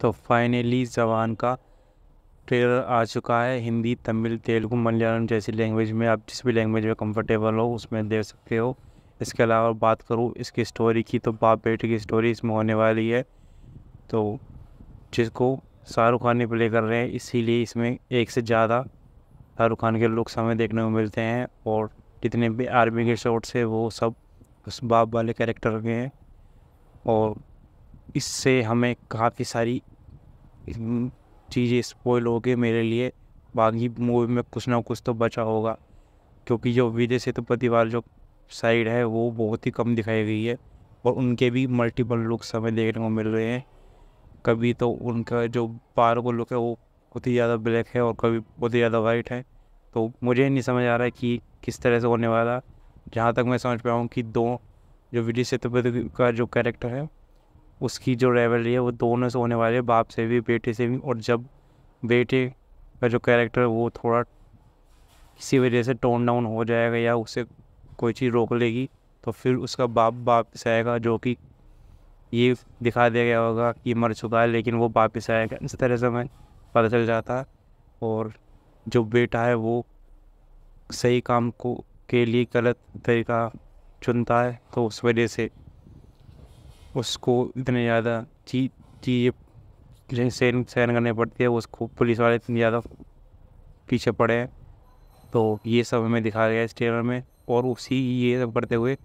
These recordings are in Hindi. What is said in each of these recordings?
तो फाइनली जवान का ट्रेलर आ चुका है हिंदी तमिल तेलुगू मलयालम जैसी लैंग्वेज में आप जिस भी लैंग्वेज में कंफर्टेबल हो उसमें देख सकते हो इसके अलावा बात करूँ इसकी स्टोरी की तो बाप बेटे की स्टोरी इसमें होने वाली है तो जिसको शाहरुख खान ने प्ले कर रहे हैं इसीलिए इसमें एक से ज़्यादा शाहरुख खान के लुक्स हमें देखने को मिलते हैं और जितने भी आर्मी के शॉट्स है वो सब उस बाप वाले कैरेक्टर के हैं और इससे हमें काफ़ी सारी चीज़ें स्पॉइल हो गई मेरे लिए बाकी मूवी में कुछ ना कुछ तो बचा होगा क्योंकि जो विजय सेतुपति वाल जो साइड है वो बहुत ही कम दिखाई गई है और उनके भी मल्टीपल लुक्स हमें देखने को मिल रहे हैं कभी तो उनका जो पार को लुक है वो बहुत ही ज़्यादा ब्लैक है और कभी बहुत ही ज़्यादा वाइट है तो मुझे नहीं समझ आ रहा है कि किस तरह से होने वाला जहाँ तक मैं समझ पाया हूँ कि दो जो विजय सेतुपति का जो कैरेक्टर है उसकी जो रेवलरी है वो दोनों से होने वाली है बाप से भी बेटे से भी और जब बेटे का जो कैरेक्टर है वो थोड़ा किसी वजह से टोन डाउन हो जाएगा या उसे कोई चीज़ रोक लेगी तो फिर उसका बाप वापस आएगा जो कि ये दिखा दिया गया होगा कि मर चुका है लेकिन वो वापस आएगा इस तरह से मैं पता चल जाता और जो बेटा है वो सही काम को के लिए गलत तरीका चुनता है तो उस वजह से उसको इतने ज़्यादा चीज चीज़ें सहन सहन करनी पड़ती है उसको पुलिस वाले इतने ज़्यादा पीछे पड़े हैं तो ये सब हमें दिखाया गया इस ट्रेलर में और उसी ये सब करते हुए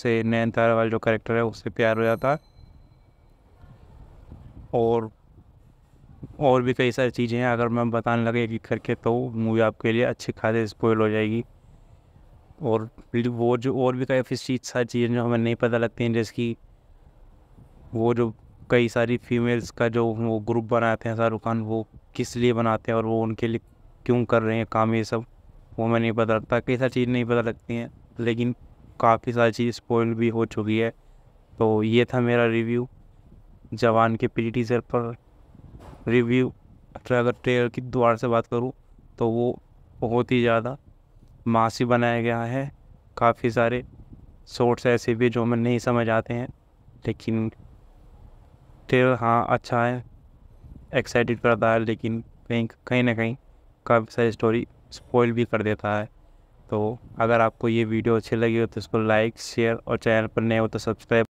से नैन तारा वाला जो करेक्टर है उससे प्यार हो जाता है और और भी कई सारी चीज़ें हैं अगर मैं बताने लगे कि करके तो मूवी आपके लिए अच्छी खासी स्पॉइल हो जाएगी और वो जो और भी काफ़ी चीज सारी चीज़ें जो हमें नहीं पता लगती हैं जैसे कि वो जो कई सारी फीमेल्स का जो वो ग्रुप बनाते हैं शाहरुख खान वो किस लिए बनाते हैं और वो उनके लिए क्यों कर रहे हैं काम ये सब वो मैं नहीं पता लगता कई सारी चीज़ नहीं पता लगती हैं लेकिन काफ़ी सारी चीज़ स्पॉइल भी हो चुकी है तो ये था मेरा रिव्यू जवान के पी टीचर पर रिव्यू अगर ट्रेलर की दोबारा से बात करूँ तो वो बहुत ही ज़्यादा मासी बनाया गया है काफ़ी सारे शॉर्ट्स ऐसे भी जो हमें नहीं समझ आते हैं लेकिन तेल हाँ अच्छा है एक्साइटेड करता है लेकिन कहीं कहीं ना कहीं काफ़ी सारी स्टोरी स्पॉइल भी कर देता है तो अगर आपको ये वीडियो अच्छी लगी हो तो इसको लाइक शेयर और चैनल पर नए हो तो सब्सक्राइब